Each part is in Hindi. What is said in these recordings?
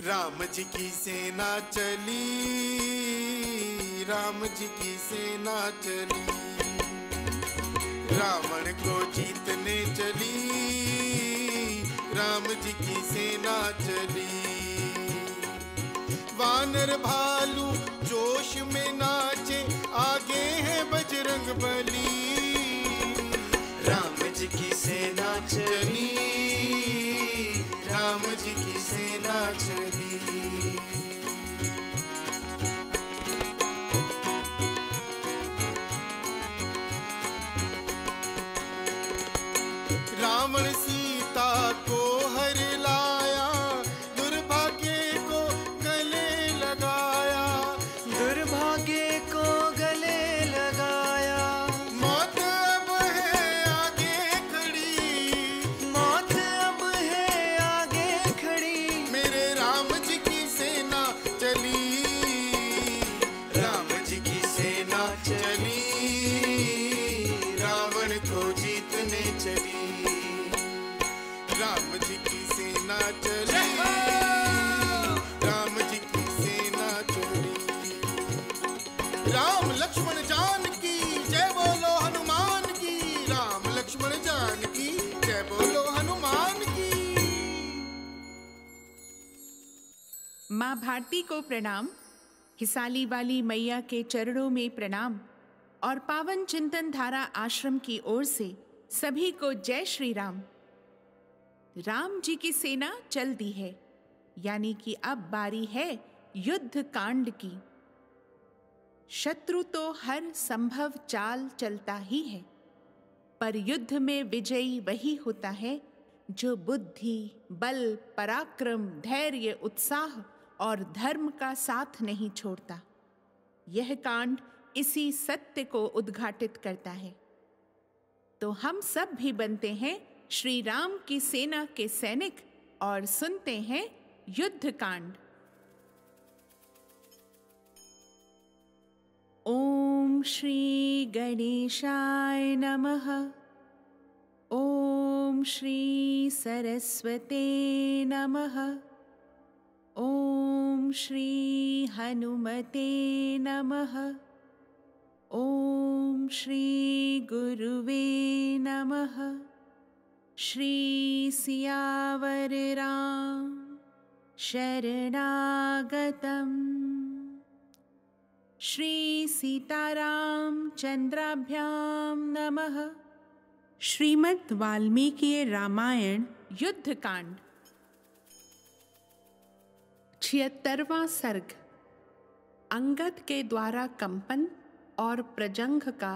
राम जी की सेना चली राम जी की सेना चली रावण को जीतने चली राम जी की सेना चली वानर भालू जोश में नाचे आगे है बजरंग बली राम जी की सेना चली से नाच शक्ति को प्रणाम हिसाली वाली मैया के चरणों में प्रणाम और पावन चिंतन धारा आश्रम की ओर से सभी को जय श्री राम राम जी की सेना चल दी है यानी कि अब बारी है युद्ध कांड की शत्रु तो हर संभव चाल चलता ही है पर युद्ध में विजयी वही होता है जो बुद्धि बल पराक्रम धैर्य उत्साह और धर्म का साथ नहीं छोड़ता यह कांड इसी सत्य को उद्घाटित करता है तो हम सब भी बनते हैं श्री राम की सेना के सैनिक और सुनते हैं युद्ध कांड ओम श्री गणेशाय नमः ओम श्री सरस्वते नमः ओम श्री हनुमते नमः ओम श्री गुरुवे नमः श्री सियावर राम शरणागतम् चंद्राभ्याम नमः श्रीमद् वाल्मीकि रामायण युद्धकांड छिहत्तरवा सर्ग अंगद के द्वारा कंपन और प्रजंग का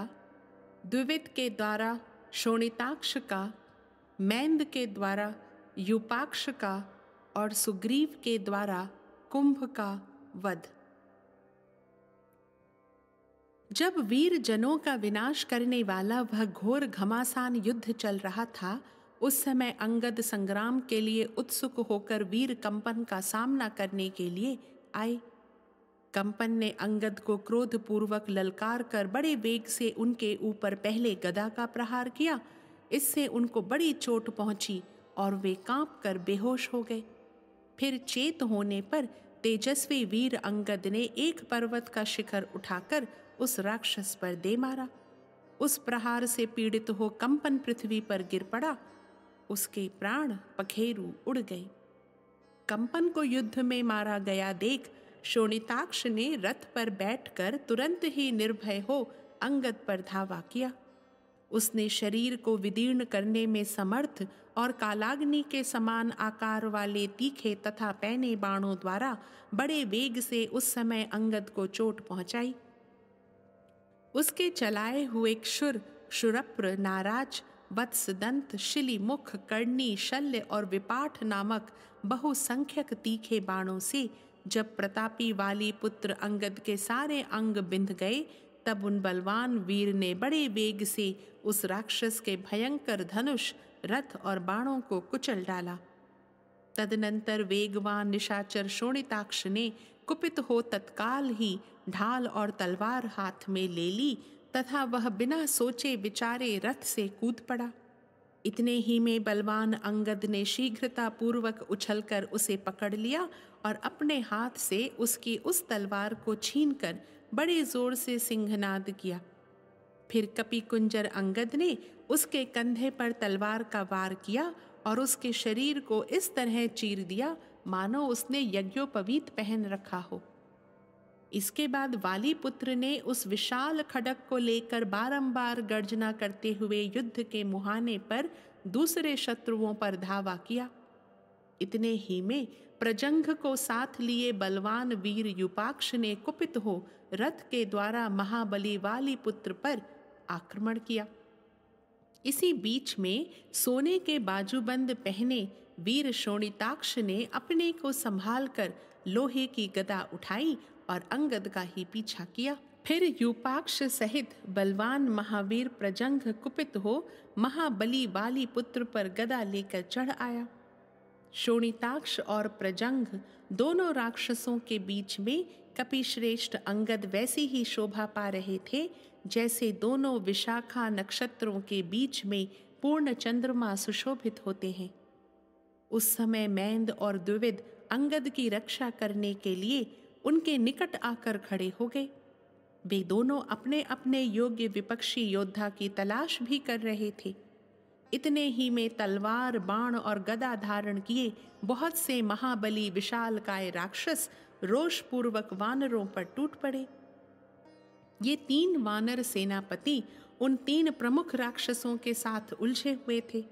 द्विविद के द्वारा शोणिताक्ष का मैंद के द्वारा युपाक्ष का और सुग्रीव के द्वारा कुंभ का वध जब वीर जनों का विनाश करने वाला वह घोर घमासान युद्ध चल रहा था उस समय अंगद संग्राम के लिए उत्सुक होकर वीर कंपन का सामना करने के लिए आए कंपन ने अंगद को क्रोध पूर्वक ललकार कर बड़े वेग से उनके ऊपर पहले गदा का प्रहार किया इससे उनको बड़ी चोट पहुंची और वे कांप कर बेहोश हो गए फिर चेत होने पर तेजस्वी वीर अंगद ने एक पर्वत का शिखर उठाकर उस राक्षस पर दे मारा उस प्रहार से पीड़ित हो कंपन पृथ्वी पर गिर पड़ा उसके प्राण पखेरु उड़ गए कंपन को युद्ध में मारा गया देख शोणिताक्ष ने रथ पर बैठकर तुरंत ही निर्भय हो अंगद पर धावा किया उसने शरीर को विदीर्ण करने में समर्थ और कालाग्नि के समान आकार वाले तीखे तथा पैने बाणों द्वारा बड़े वेग से उस समय अंगद को चोट पहुंचाई उसके चलाए हुए क्षुर क्षुरप्र नाराज वत्सदंत शिली मुख कर्णी शल्य और विपाठ नामक बहुसंख्यक तीखे बाणों से जब प्रतापी वाली पुत्र अंगद के सारे अंग बिंध गए तब उन बलवान वीर ने बड़े वेग से उस राक्षस के भयंकर धनुष रथ और बाणों को कुचल डाला तदनंतर वेगवान निशाचर शोणिताक्ष ने कुपित हो तत्काल ही ढाल और तलवार हाथ में ले ली तथा वह बिना सोचे विचारे रथ से कूद पड़ा इतने ही में बलवान अंगद ने शीघ्रतापूर्वक उछलकर उसे पकड़ लिया और अपने हाथ से उसकी उस तलवार को छीनकर बड़े जोर से सिंहनाद किया फिर कपि कुंजर अंगद ने उसके कंधे पर तलवार का वार किया और उसके शरीर को इस तरह चीर दिया मानो उसने यज्ञोपवीत पहन रखा हो इसके बाद वाली पुत्र ने उस विशाल खडक को लेकर बारंबार गर्जना करते हुए युद्ध के मुहाने पर दूसरे शत्रुओं पर धावा किया इतने ही में प्रजंग को साथ लिए बलवान वीर युपाक्ष ने कुपित हो रथ के द्वारा महाबली वाली पुत्र पर आक्रमण किया इसी बीच में सोने के बाजूबंद पहने वीर शोणिताक्ष ने अपने को संभालकर लोहे की गदा उठाई और अंगद का ही पीछा किया फिर यूपाक्ष सहित बलवान महावीर प्रजंग कुपित हो महाबली वाली पुत्र पर गदा लेकर चढ़ आया शोणिताक्ष और प्रजंग दोनों राक्षसों के बीच में कपिश्रेष्ठ अंगद वैसी ही शोभा पा रहे थे जैसे दोनों विशाखा नक्षत्रों के बीच में पूर्ण चंद्रमा सुशोभित होते हैं उस समय मैंद और द्विविद अंगद की रक्षा करने के लिए उनके निकट आकर खड़े हो गए वे दोनों अपने अपने योग्य विपक्षी योद्धा की तलाश भी कर रहे थे इतने ही में तलवार बाण और गदा धारण किए बहुत से महाबली विशाल काय राक्षस रोषपूर्वक वानरों पर टूट पड़े ये तीन वानर सेनापति उन तीन प्रमुख राक्षसों के साथ उलझे हुए थे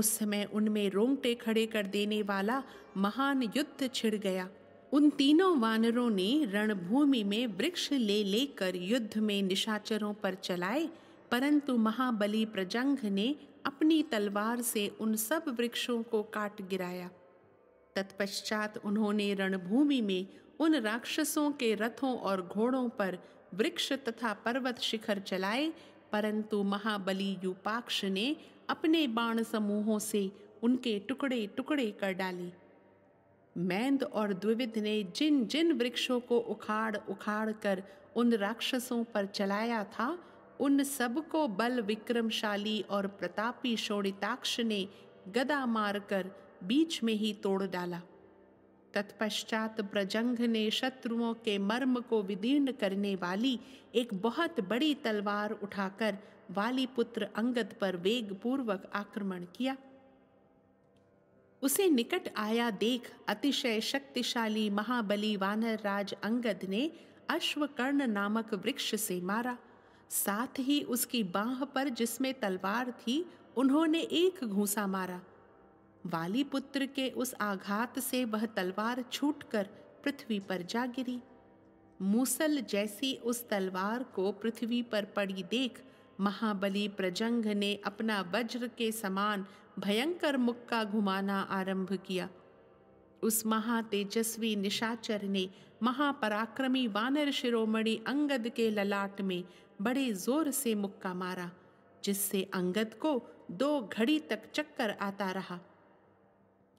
उस समय उनमें रोंगटे खड़े कर देने वाला महान युद्ध छिड़ गया उन तीनों वानरों ने रणभूमि में वृक्ष ले लेकर युद्ध में निशाचरों पर चलाए परंतु महाबली प्रजंग ने अपनी तलवार से उन सब वृक्षों को काट गिराया तत्पश्चात उन्होंने रणभूमि में उन राक्षसों के रथों और घोड़ों पर वृक्ष तथा पर्वत शिखर चलाए परंतु महाबली यूपाक्ष ने अपने बाण समूहों से उनके टुकड़े टुकड़े कर डाले मैंद और द्विविध ने जिन जिन वृक्षों को उखाड़ उखाड़ कर उन राक्षसों पर चलाया था उन सबको बल विक्रमशाली और प्रतापी शोणिताक्ष ने गदा मारकर बीच में ही तोड़ डाला तत्पश्चात ब्रजंग ने शत्रुओं के मर्म को विदीर्ण करने वाली एक बहुत बड़ी तलवार उठाकर वाली पुत्र अंगद पर वेगपूर्वक आक्रमण किया उसे निकट आया देख अतिशय शक्तिशाली महाबली वानर राज अंगद ने अश्वकर्ण नामक वृक्ष से मारा साथ ही उसकी बाह पर जिसमें तलवार थी उन्होंने एक घूसा मारा वाली पुत्र के उस आघात से वह तलवार छूटकर पृथ्वी पर जा गिरी मूसल जैसी उस तलवार को पृथ्वी पर पड़ी देख महाबली प्रजंग ने अपना वज्र के समान भयंकर मुक्का घुमाना आरंभ किया उस महातेजस्वी निशाचर ने महापराक्रमी वानर शिरोमणि अंगद के ललाट में बड़े जोर से मुक्का मारा जिससे अंगद को दो घड़ी तक चक्कर आता रहा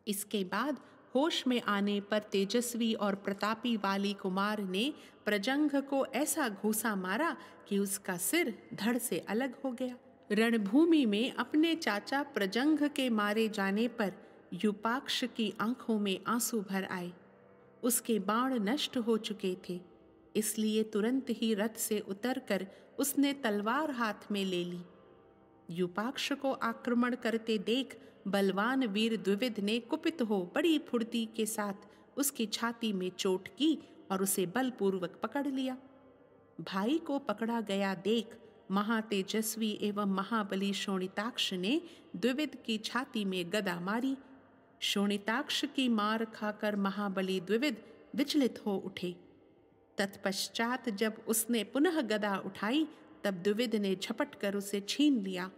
इसके बाद होश में आने पर तेजस्वी और प्रतापी वाली कुमार ने प्रजंग को ऐसा घूसा मारा कि उसका सिर धड़ से अलग हो गया रणभूमि में अपने चाचा प्रजंग के मारे जाने पर युपाक्ष की आंखों में आंसू भर आए उसके बाण नष्ट हो चुके थे इसलिए तुरंत ही रथ से उतरकर उसने तलवार हाथ में ले ली युपाक्ष को आक्रमण करते देख बलवान वीर द्विविध ने कुपित हो बड़ी फुर्ती के साथ उसकी छाती में चोट की और उसे बलपूर्वक पकड़ लिया भाई को पकड़ा गया देख महातेजस्वी एवं महाबली शोणिताक्ष ने द्विविद की छाती में गदा मारी शोणिताक्ष की मार खाकर महाबली द्विविद विचलित हो उठे तत्पश्चात जब उसने पुनः गदा उठाई तब द्विविद ने झपट कर उसे छीन लिया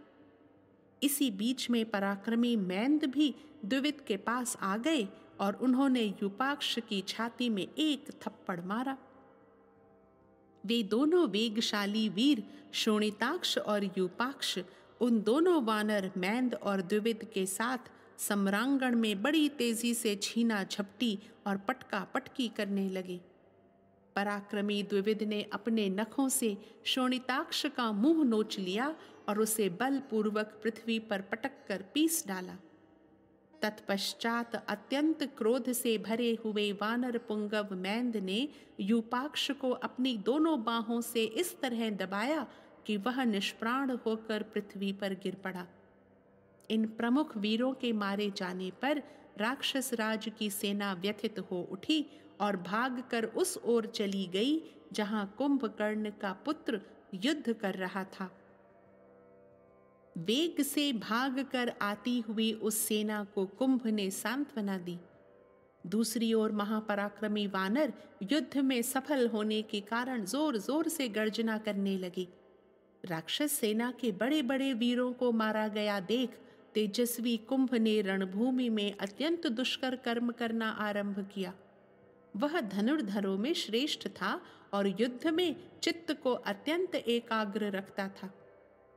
इसी बीच में पराक्रमी मैंद भी द्विविद के पास आ गए और उन्होंने युपाक्ष की छाती में एक थप्पड़ मारा वे दोनों वेगशाली वीर शोणिताक्ष और युपाक्ष उन दोनों वानर मैंद और द्विविद के साथ सम्रांगण में बड़ी तेजी से छीना झपटी और पटका पटकी करने लगे पराक्रमी द्विविद ने अपने नखों से शोणिताक्ष का मुंह नोच लिया और उसे बलपूर्वक पृथ्वी पर पटक कर पीस डाला तत्पश्चात अत्यंत क्रोध से भरे हुए वानर पुंगव मैंद ने यूपाक्ष को अपनी दोनों बाहों से इस तरह दबाया कि वह निष्प्राण होकर पृथ्वी पर गिर पड़ा इन प्रमुख वीरों के मारे जाने पर राक्षस राज की सेना व्यथित हो उठी और भागकर उस ओर चली गई जहां कुंभकर्ण का पुत्र युद्ध कर रहा था वेग से भाग कर आती हुई उस सेना को कुंभ ने सांत्वना दी दूसरी ओर महापराक्रमी वानर युद्ध में सफल होने के कारण जोर जोर से गर्जना करने लगे राक्षस सेना के बड़े बड़े वीरों को मारा गया देख तेजस्वी कुंभ ने रणभूमि में अत्यंत दुष्कर कर्म करना आरंभ किया वह धनुर्धरों में श्रेष्ठ था और युद्ध में चित्त को अत्यंत एकाग्र रखता था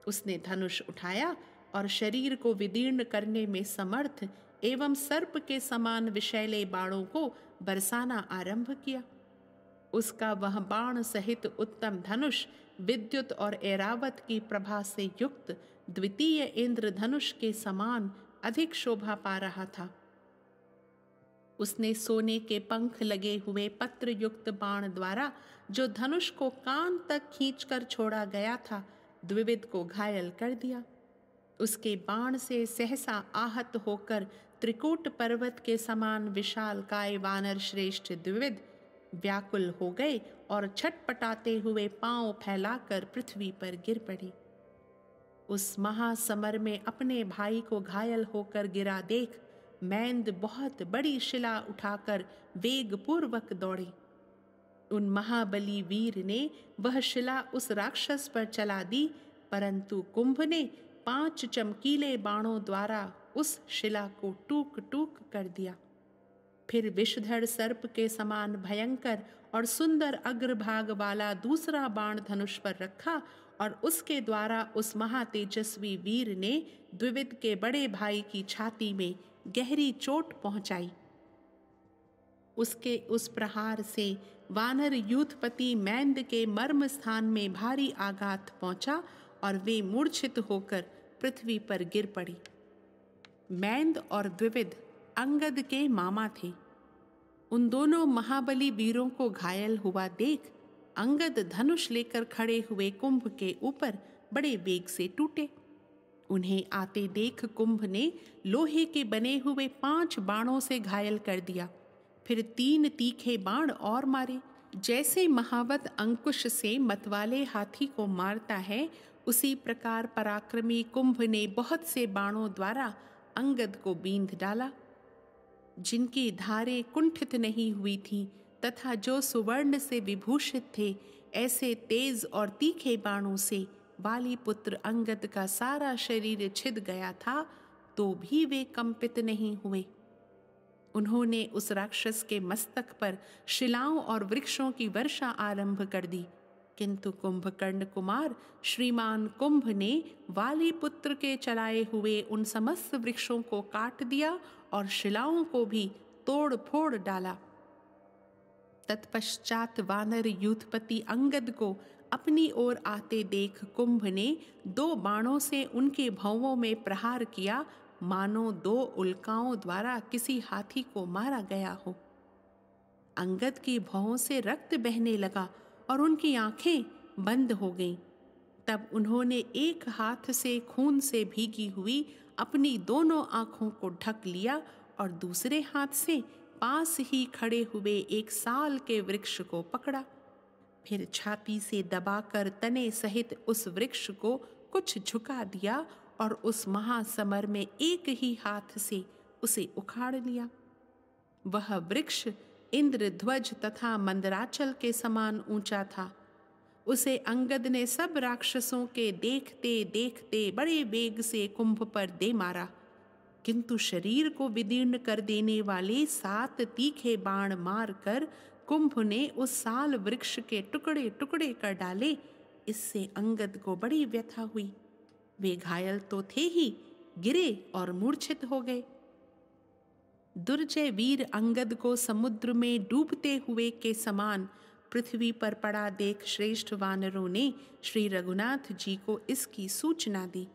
उसने धनुष उठाया और शरीर को विदीर्ण करने में समर्थ एवं सर्प के समान विषैले बाणों को बरसाना आरंभ किया उसका वह बाण सहित उत्तम धनुष विद्युत और एरावत की प्रभा से युक्त द्वितीय इंद्र धनुष के समान अधिक शोभा पा रहा था उसने सोने के पंख लगे हुए पत्र युक्त बाण द्वारा जो धनुष को कान तक खींचकर छोड़ा गया था द्विविद को घायल कर दिया उसके बाण से सहसा आहत होकर त्रिकूट पर्वत के समान विशाल काय वानर श्रेष्ठ द्विविद व्याकुल हो गए और छटपटाते हुए पांव फैलाकर पृथ्वी पर गिर पड़े उस महासमर में अपने भाई को घायल होकर गिरा देख मैंद बहुत बड़ी शिला उठाकर वेगपूर्वक दौड़ी उन महाबली वीर ने वह शिला उस राक्षस पर चला दी परंतु कुंभ ने पांच चमकीले बाणों द्वारा उस शिला को टूक टूक कर दिया फिर विषधर सर्प के समान भयंकर और सुंदर अग्रभाग वाला दूसरा बाण धनुष पर रखा और उसके द्वारा उस महातेजस्वी वीर ने द्विविद के बड़े भाई की छाती में गहरी चोट पहुंचाई उसके उस प्रहार से वानर यूथपति मैंद के मर्म स्थान में भारी आघात पहुंचा और वे मूर्छित होकर पृथ्वी पर गिर पड़ी मैंद और द्विविद अंगद के मामा थे उन दोनों महाबली वीरों को घायल हुआ देख अंगद धनुष लेकर खड़े हुए कुंभ के ऊपर बड़े वेग से टूटे उन्हें आते देख कुंभ ने लोहे के बने हुए पांच बाणों से घायल कर दिया फिर तीन तीखे बाण और मारे जैसे महावत अंकुश से मतवाले हाथी को मारता है उसी प्रकार पराक्रमी कुंभ ने बहुत से बाणों द्वारा अंगद को बींध डाला जिनकी धारे कुंठित नहीं हुई थीं तथा जो सुवर्ण से विभूषित थे ऐसे तेज और तीखे बाणों से वाली पुत्र अंगद का सारा शरीर छिद गया था तो भी वे कंपित नहीं हुए उन्होंने उस राक्षस के मस्तक पर शिलाओं और वृक्षों की वर्षा आरंभ कर दी किंतु कुंभकर्ण कुमार श्रीमान कुंभ ने वाली पुत्र के चलाए हुए उन समस्त वृक्षों को काट दिया और शिलाओं को भी तोड़ फोड़ डाला तत्पश्चात वानर युद्धपति अंगद को अपनी ओर आते देख कुंभ ने दो बाणों से उनके भवों में प्रहार किया मानो दो उल्काओं द्वारा किसी हाथी को मारा गया हो अंगद की भौहों से रक्त बहने लगा और उनकी आंखें बंद हो गईं। तब उन्होंने एक हाथ से खून से भीगी हुई अपनी दोनों आंखों को ढक लिया और दूसरे हाथ से पास ही खड़े हुए एक साल के वृक्ष को पकड़ा फिर छाती से दबाकर तने सहित उस वृक्ष को कुछ झुका दिया और उस महासमर में एक ही हाथ से उसे उखाड़ लिया वह वृक्ष इंद्रध्वज तथा मंदराचल के समान ऊंचा था उसे अंगद ने सब राक्षसों के देखते देखते बड़े वेग से कुंभ पर दे मारा किंतु शरीर को विदीर्ण कर देने वाले सात तीखे बाण मार कर कुंभ ने उस साल वृक्ष के टुकड़े टुकड़े कर डाले इससे अंगद को बड़ी व्यथा हुई वे घायल तो थे ही गिरे और मूर्छित हो गए दुर्जय वीर अंगद को समुद्र में डूबते हुए के समान पृथ्वी पर पड़ा देख श्रेष्ठ वानरों ने श्री रघुनाथ जी को इसकी सूचना दी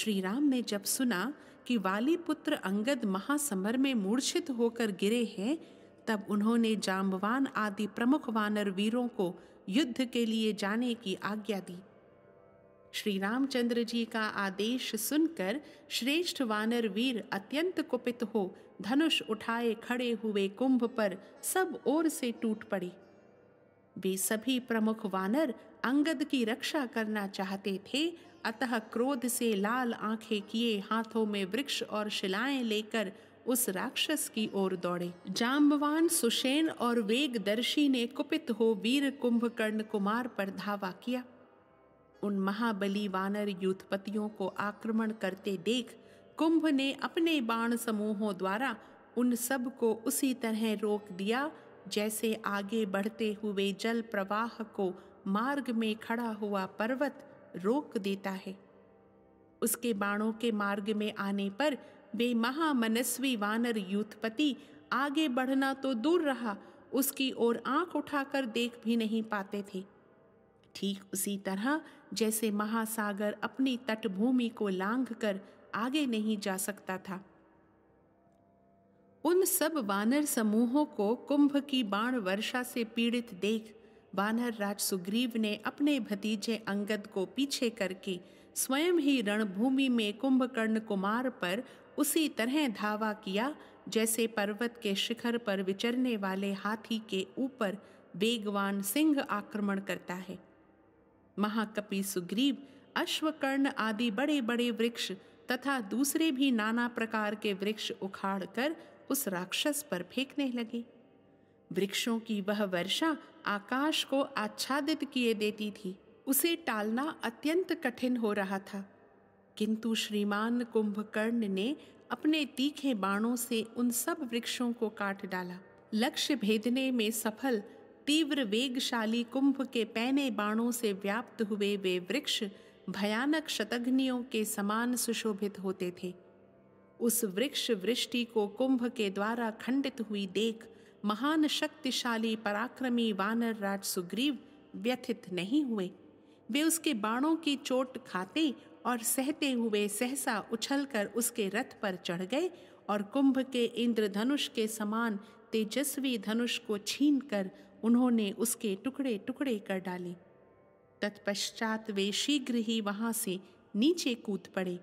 श्री राम ने जब सुना कि वाली पुत्र अंगद महासमर में मूर्छित होकर गिरे हैं तब उन्होंने जाम्बवान आदि प्रमुख वानर वीरों को युद्ध के लिए जाने की आज्ञा दी श्री रामचंद्र जी का आदेश सुनकर श्रेष्ठ वानर वीर अत्यंत कुपित हो धनुष उठाए खड़े हुए कुंभ पर सब ओर से टूट पड़े वे सभी प्रमुख वानर अंगद की रक्षा करना चाहते थे अतः क्रोध से लाल आंखें किए हाथों में वृक्ष और शिलाएं लेकर उस राक्षस की ओर दौड़े जाम्बवान सुशेन और वेगदर्शी ने कुपित हो वीर कुंभकर्ण कुमार पर धावा किया उन महाबली वानर युद्धपतियों को आक्रमण करते देख कुंभ ने अपने बाण समूहों द्वारा उन सब को उसी तरह रोक दिया जैसे आगे बढ़ते हुए जल प्रवाह को मार्ग में खड़ा हुआ पर्वत रोक देता है उसके बाणों के मार्ग में आने पर वे महामनस्वी वानर युद्धपति आगे बढ़ना तो दूर रहा उसकी ओर आंख उठाकर देख भी नहीं पाते थे ठीक उसी तरह जैसे महासागर अपनी तटभूमि को लांघ कर आगे नहीं जा सकता था उन सब वानर समूहों को कुंभ की बाण वर्षा से पीड़ित देख वानर राज सुग्रीव ने अपने भतीजे अंगद को पीछे करके स्वयं ही रणभूमि में कुंभकर्ण कुमार पर उसी तरह धावा किया जैसे पर्वत के शिखर पर विचरने वाले हाथी के ऊपर वेगवान सिंह आक्रमण करता है महाकपि सुग्रीव अश्वकर्ण आदि बड़े बड़े वृक्ष तथा दूसरे भी नाना प्रकार के वृक्ष उखाड़ कर उस राक्षस पर फेंकने लगे वृक्षों की वह वर्षा आकाश को आच्छादित किए देती थी उसे टालना अत्यंत कठिन हो रहा था किंतु श्रीमान कुंभकर्ण ने अपने तीखे बाणों से उन सब वृक्षों को काट डाला लक्ष्य भेदने में सफल तीव्र वेगशाली कुंभ के पैने बाणों से व्याप्त हुए वे वृक्ष भयानक शतघ्नियों के समान सुशोभित होते थे उस वृक्ष वृष्टि को कुंभ के द्वारा खंडित हुई देख महान शक्तिशाली पराक्रमी वानर राज सुग्रीव व्यथित नहीं हुए वे उसके बाणों की चोट खाते और सहते हुए सहसा उछलकर उसके रथ पर चढ़ गए और कुंभ के इंद्रधनुष के समान तेजस्वी धनुष को छीनकर उन्होंने उसके टुकड़े टुकड़े कर डाले तत्पश्चात वे शीघ्र ही वहां से नीचे कूद पड़े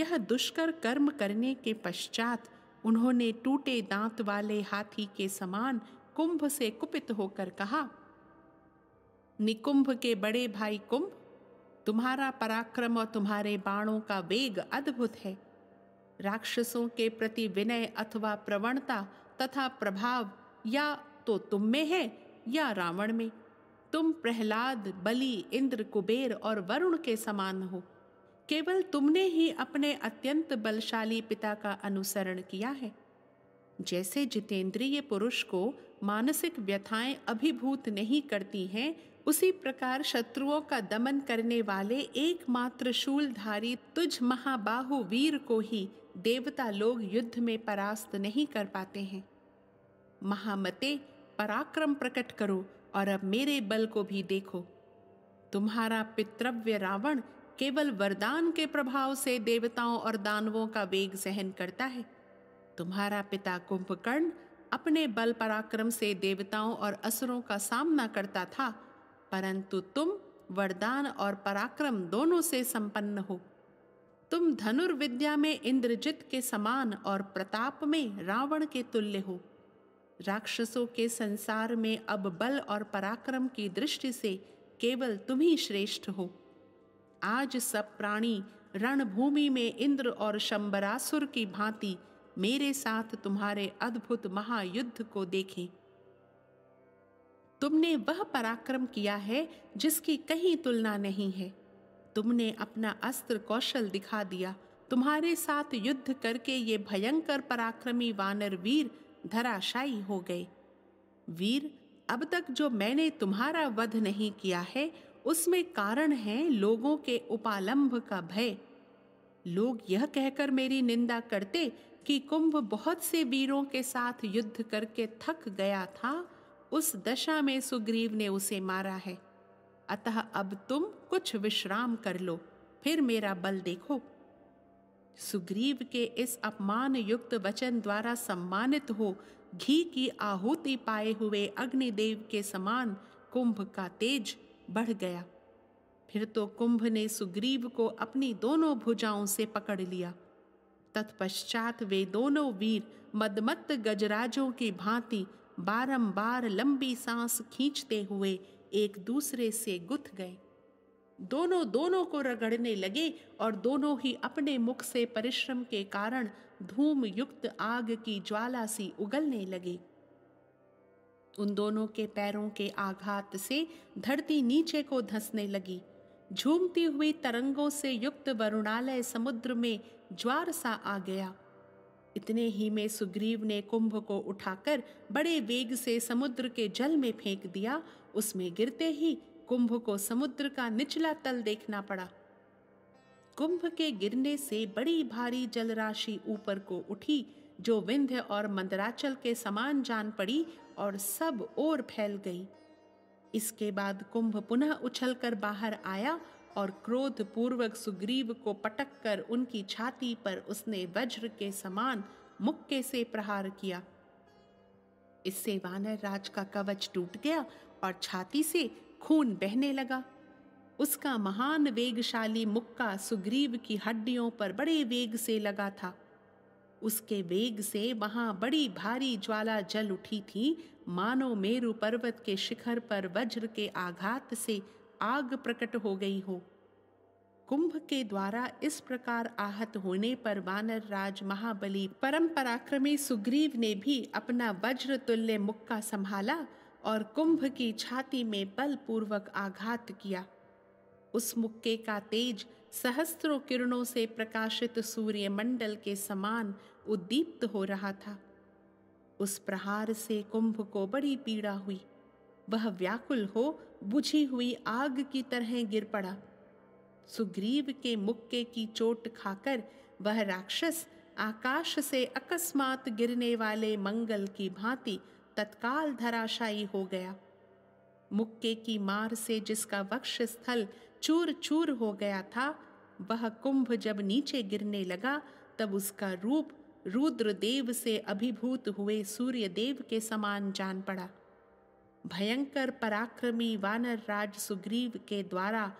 यह दुष्कर कर्म करने के पश्चात उन्होंने टूटे दांत वाले हाथी के समान कुंभ से कुपित होकर कहा निकुंभ के बड़े भाई कुंभ तुम्हारा पराक्रम और तुम्हारे बाणों का वेग अद्भुत है राक्षसों के प्रति विनय अथवा प्रवणता तथा प्रभाव या तो तुम में है या रावण में तुम प्रहलाद बलि इंद्र कुबेर और वरुण के समान हो केवल तुमने ही अपने अत्यंत बलशाली पिता का अनुसरण किया है जैसे जितेंद्रिय पुरुष को मानसिक व्यथाएं अभिभूत नहीं करती हैं उसी प्रकार शत्रुओं का दमन करने वाले एकमात्र शूलधारी तुझ महाबाहु वीर को ही देवता लोग युद्ध में परास्त नहीं कर पाते हैं महामते पराक्रम प्रकट करो और अब मेरे बल को भी देखो तुम्हारा पितृव्य रावण केवल वरदान के प्रभाव से देवताओं और दानवों का वेग सहन करता है तुम्हारा पिता कुंभकर्ण अपने बल पराक्रम से देवताओं और असुरों का सामना करता था परंतु तुम वरदान और पराक्रम दोनों से संपन्न हो तुम धनुर्विद्या में इंद्रजित के समान और प्रताप में रावण के तुल्य हो राक्षसों के संसार में अब बल और पराक्रम की दृष्टि से केवल तुम ही श्रेष्ठ हो आज सब प्राणी रणभूमि में इंद्र और शंबरासुर की भांति मेरे साथ तुम्हारे अद्भुत महायुद्ध को देखें तुमने वह पराक्रम किया है जिसकी कहीं तुलना नहीं है तुमने अपना अस्त्र कौशल दिखा दिया तुम्हारे साथ युद्ध करके ये भयंकर पराक्रमी वानर वीर धराशायी हो गए वीर अब तक जो मैंने तुम्हारा वध नहीं किया है उसमें कारण है लोगों के उपालंब का भय लोग यह कहकर मेरी निंदा करते कि कुंभ बहुत से वीरों के साथ युद्ध करके थक गया था उस दशा में सुग्रीव ने उसे मारा है अतः अब तुम कुछ विश्राम कर लो फिर मेरा बल देखो सुग्रीव के इस अपमान युक्त वचन द्वारा सम्मानित हो घी की आहुति पाए हुए अग्निदेव के समान कुंभ का तेज बढ़ गया फिर तो कुंभ ने सुग्रीव को अपनी दोनों भुजाओं से पकड़ लिया तत्पश्चात वे दोनों वीर मदमत्त गजराजों की भांति बारंबार लंबी सांस खींचते हुए एक दूसरे से गुथ गए दोनों दोनों को रगड़ने लगे और दोनों ही अपने मुख से परिश्रम के कारण धूम युक्त आग की ज्वाला सी उगलने लगे उन दोनों के पैरों के आघात से धरती नीचे को धंसने लगी झूमती हुई तरंगों से युक्त वरुणालय समुद्र में ज्वार सा आ गया इतने ही में सुग्रीव ने कुंभ को उठाकर बड़े वेग से समुद्र के जल में फेंक दिया उसमें गिरते ही कुंभ को समुद्र का निचला तल देखना पड़ा कुंभ के गिरने से बड़ी भारी जलराशि ऊपर को उठी जो विंध्य और मंदराचल के समान जान पड़ी और सब ओर फैल गई इसके बाद कुंभ पुनः उछलकर बाहर आया और क्रोध पूर्वक सुग्रीव को पटक कर उनकी छाती पर उसने वज्र के समान मुक्के से प्रहार किया इससे वानर राज का कवच टूट गया और छाती से खून बहने लगा उसका महान वेगशाली मुक्का सुग्रीव की हड्डियों पर बड़े वेग से लगा था उसके वेग से वहां बड़ी भारी ज्वाला जल उठी थी मानो मेरु पर्वत के शिखर पर वज्र के आघात से आग प्रकट हो गई हो कुंभ के द्वारा इस प्रकार आहत होने पर वानर राज महाबली परम पराक्रमी सुग्रीव ने भी अपना वज्र तुल्य मुक्का संभाला और कुंभ की छाती में पूर्वक आघात किया उस मुक्के का तेज सहस्त्रों किरणों से प्रकाशित सूर्य मंडल के समान उद्दीप्त हो रहा था उस प्रहार से कुंभ को बड़ी पीड़ा हुई वह व्याकुल हो बुझी हुई आग की तरह गिर पड़ा सुग्रीव के मुक्के की चोट खाकर वह राक्षस आकाश से अकस्मात गिरने वाले मंगल की भांति तत्काल धराशायी हो गया मुक्के की मार से जिसका वक्ष स्थल चूर चूर हो गया था वह कुंभ जब नीचे गिरने लगा तब उसका रूप रुद्रदेव से अभिभूत हुए सूर्य देव के समान जान पड़ा भयंकर पराक्रमी वानर राज सुग्रीव के द्वारा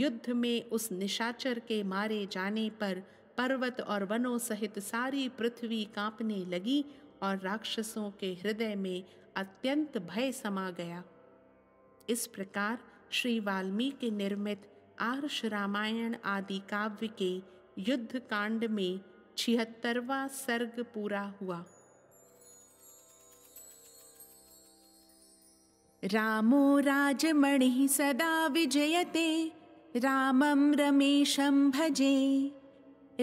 युद्ध में उस निशाचर के मारे जाने पर पर्वत और वनों सहित सारी पृथ्वी कांपने लगी और राक्षसों के हृदय में अत्यंत भय समा गया इस प्रकार श्री वाल्मीकि निर्मित आर्ष रामायण आदि काव्य के युद्ध कांड में छिहत्तरवा सर्ग पूरा हुआ रामो राजमणि सदा विजयते रामं रमेशं भजे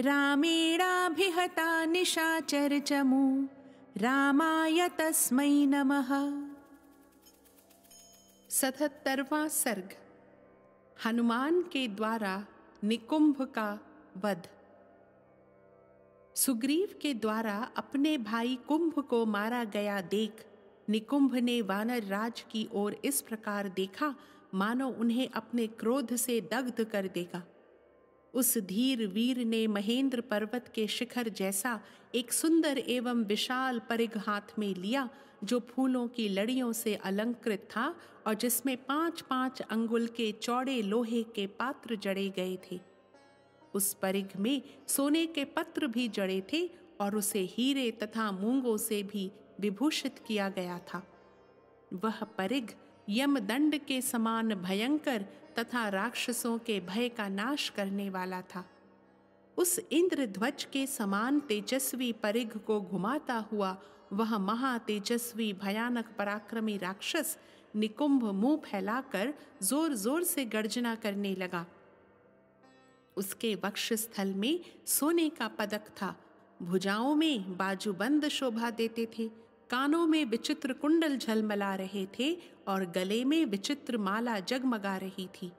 रामेणाभिहता चमू रामाय तस्मै नमः सतहत्तरवा सर्ग हनुमान के द्वारा निकुंभ का वध सुग्रीव के द्वारा अपने भाई कुंभ को मारा गया देख निकुंभ ने वानर राज की ओर इस प्रकार देखा मानो उन्हें अपने क्रोध से दग्ध कर देगा उस धीर वीर ने महेंद्र पर्वत के शिखर जैसा एक सुंदर एवं विशाल परिघ हाथ में लिया जो फूलों की लड़ियों से अलंकृत था और जिसमें पांच पांच अंगुल के चौड़े लोहे के पात्र जड़े गए थे उस परिघ में सोने के पत्र भी जड़े थे और उसे हीरे तथा मूंगों से भी विभूषित किया गया था वह परिघ यमदंड के समान भयंकर तथा राक्षसों के भय का नाश करने वाला था उस इंद्रध्वज के समान तेजस्वी परिघ को घुमाता हुआ वह महातेजस्वी भयानक पराक्रमी राक्षस निकुंभ मुंह फैलाकर जोर जोर से गर्जना करने लगा उसके वक्ष स्थल में सोने का पदक था भुजाओं में बाजूबंद शोभा देते थे कानों में विचित्र कुंडल झलमला रहे थे और गले में विचित्र माला जगमगा रही थी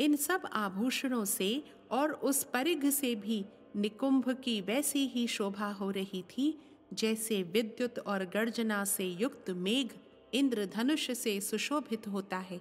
इन सब आभूषणों से और उस परिघ से भी निकुंभ की वैसी ही शोभा हो रही थी जैसे विद्युत और गर्जना से युक्त मेघ इंद्रधनुष से सुशोभित होता है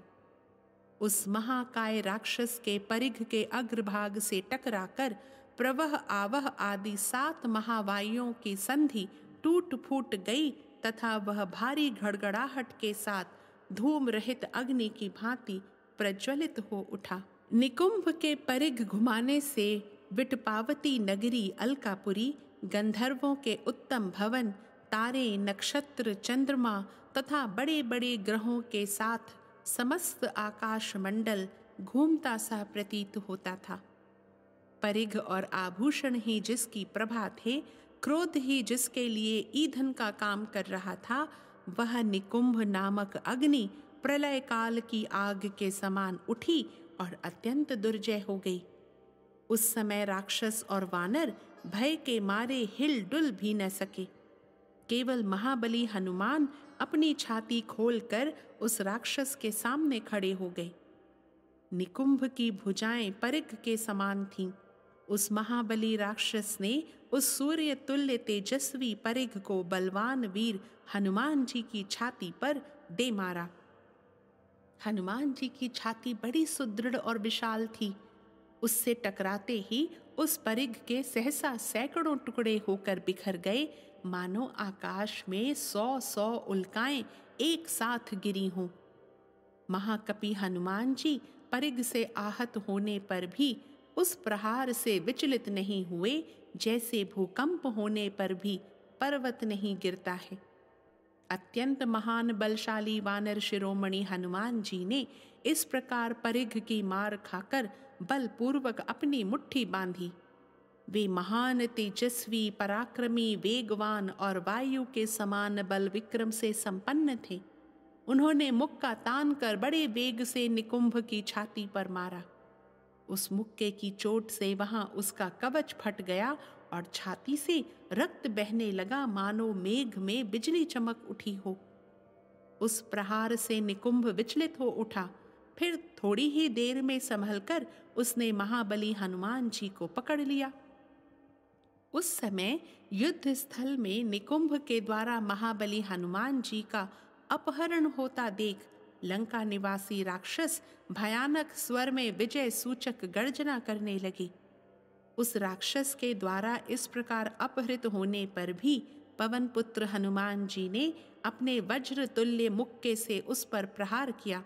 उस महाकाय राक्षस के परिघ के अग्रभाग से टकराकर प्रवह आवह आदि सात महावायुओं की संधि टूट फूट गई तथा वह भारी घड़गड़ाहट के साथ धूम रहित अग्नि की भांति प्रज्वलित हो उठा निकुंभ के परिघ घुमाने से विटपावती नगरी अलकापुरी गंधर्वों के उत्तम भवन तारे नक्षत्र चंद्रमा तथा बड़े बड़े ग्रहों के साथ समस्त आकाश मंडल घूमता सा प्रतीत होता था परिघ और आभूषण ही जिसकी प्रभा थे क्रोध ही जिसके लिए ईंधन का काम कर रहा था वह निकुंभ नामक अग्नि प्रलय काल की आग के समान उठी और अत्यंत दुर्जय हो गई उस समय राक्षस और वानर भय के मारे हिल डुल भी न सके केवल महाबली हनुमान अपनी छाती खोलकर उस राक्षस के सामने खड़े हो गए निकुंभ की भुजाएं परिक के समान थीं उस महाबली राक्षस ने उस सूर्य तुल्य तेजस्वी परिघ को बलवान वीर हनुमान जी की छाती पर दे मारा हनुमान जी की छाती बड़ी सुदृढ़ और विशाल थी उससे टकराते ही उस परिघ के सहसा सैकड़ों टुकड़े होकर बिखर गए मानो आकाश में सौ सौ उल्काएं एक साथ गिरी हों महाकपि हनुमान जी परिघ से आहत होने पर भी उस प्रहार से विचलित नहीं हुए जैसे भूकंप होने पर भी पर्वत नहीं गिरता है अत्यंत महान बलशाली वानर शिरोमणि हनुमान जी ने इस प्रकार परिघ की मार खाकर बलपूर्वक अपनी मुट्ठी बांधी वे महान तेजस्वी पराक्रमी वेगवान और वायु के समान बल विक्रम से संपन्न थे उन्होंने मुक्का तान कर बड़े वेग से निकुंभ की छाती पर मारा उस मुक्के की चोट से वहां उसका कवच फट गया और छाती से रक्त बहने लगा मानो मेघ में बिजली चमक उठी हो उस प्रहार से निकुंभ विचलित हो उठा फिर थोड़ी ही देर में संभलकर उसने महाबली हनुमान जी को पकड़ लिया उस समय युद्ध स्थल में निकुंभ के द्वारा महाबली हनुमान जी का अपहरण होता देख लंका निवासी राक्षस भयानक स्वर में विजय सूचक गर्जना करने लगे उस राक्षस के द्वारा इस प्रकार अपहृत होने पर भी पवन पुत्र हनुमान जी ने अपने वज्र तुल्य मुक्के से उस पर प्रहार किया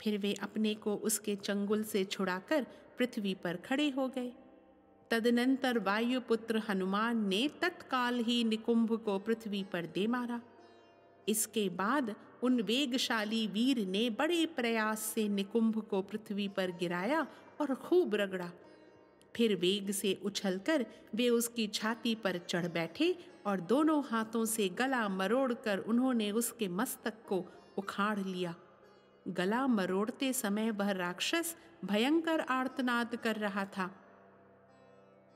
फिर वे अपने को उसके चंगुल से छुड़ाकर पृथ्वी पर खड़े हो गए तदनंतर वायुपुत्र हनुमान ने तत्काल ही निकुंभ को पृथ्वी पर दे मारा इसके बाद उन वेगशाली वीर ने बड़े प्रयास से निकुंभ को पृथ्वी पर गिराया और खूब रगड़ा फिर वेग से उछलकर वे उसकी छाती पर चढ़ बैठे और दोनों हाथों से गला मरोड़कर उन्होंने उसके मस्तक को उखाड़ लिया गला मरोड़ते समय वह राक्षस भयंकर आर्तनाद कर रहा था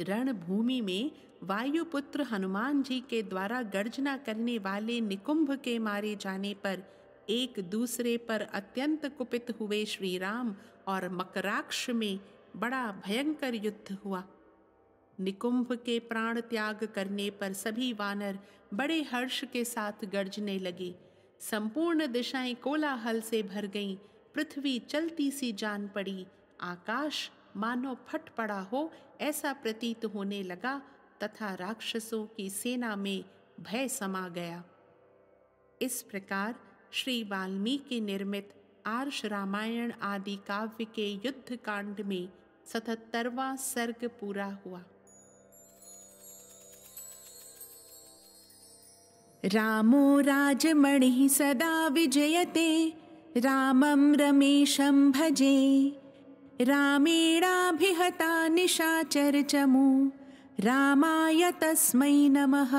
रणभूमि में वायुपुत्र हनुमान जी के द्वारा गर्जना करने वाले निकुंभ के मारे जाने पर एक दूसरे पर अत्यंत कुपित हुए श्री राम और मकराक्ष में बड़ा भयंकर युद्ध हुआ निकुंभ के प्राण त्याग करने पर सभी वानर बड़े हर्ष के साथ गर्जने लगे संपूर्ण दिशाएं कोलाहल से भर गईं पृथ्वी चलती सी जान पड़ी आकाश मानो फट पड़ा हो ऐसा प्रतीत होने लगा तथा राक्षसों की सेना में भय समा गया इस प्रकार श्री वाल्मीकि निर्मित आर्ष रामायण आदि काव्य के युद्ध कांड में सतहत्तरवा सर्ग पूरा हुआ रामो राजमणि सदा विजयते रामं रमेशं भजे रामेणाभिहता चमू रामाय तस्मै नमः